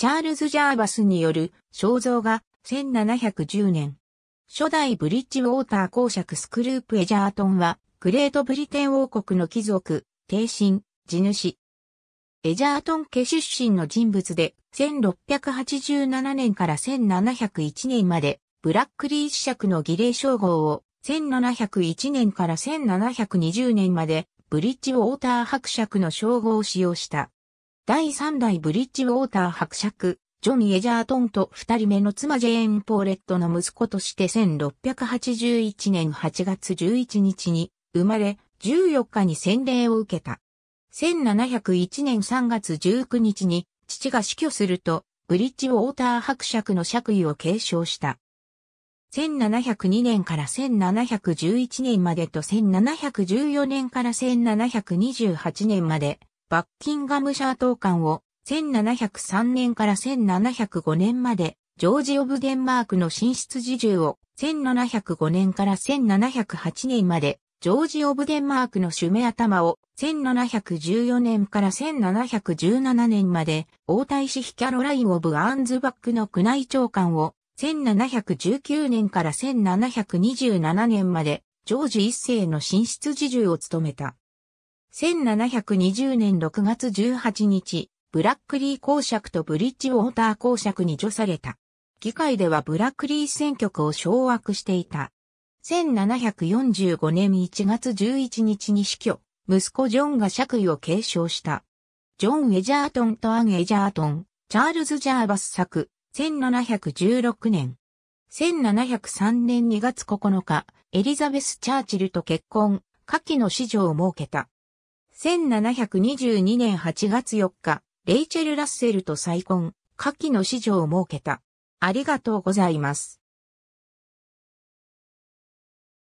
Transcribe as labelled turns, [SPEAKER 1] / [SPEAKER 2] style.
[SPEAKER 1] チャールズ・ジャーバスによる肖像画1710年。初代ブリッジウォーター公爵スクループ・エジャートンは、グレートブリテン王国の貴族、帝神、地主。エジャートン家出身の人物で、1687年から1701年まで、ブラックリー子爵の儀礼称号を、1701年から1720年まで、ブリッジウォーター伯爵の称号を使用した。第3代ブリッジウォーター伯爵、ジョン・ー・エジャートンと二人目の妻ジェーン・ポーレットの息子として1681年8月11日に生まれ、14日に洗礼を受けた。1701年3月19日に父が死去すると、ブリッジウォーター伯爵の爵位を継承した。1702年から1711年までと1714年から1728年まで、バッキンガムシャー党官を1703年から1705年まで、ジョージ・オブ・デンマークの進出自重を1705年から1708年まで、ジョージ・オブ・デンマークのシュメ頭を1714年から1717年まで、王太子ヒキャロライン・オブ・アーンズバックの宮内長官を1719年から1727年まで、ジョージ一世の進出自重を務めた。1720年6月18日、ブラックリー公爵とブリッジウォーター公爵に除された。議会ではブラックリー選挙区を掌握していた。1745年1月11日に死去、息子ジョンが爵位を継承した。ジョン・エジャートンとアン・エジャートン、チャールズ・ジャーバス作、1716年。1703年2月9日、エリザベス・チャーチルと結婚、下記の子女を設けた。1722年8月4日、レイチェル・ラッセルと再婚、下記の子女を設けた。ありがとうございます。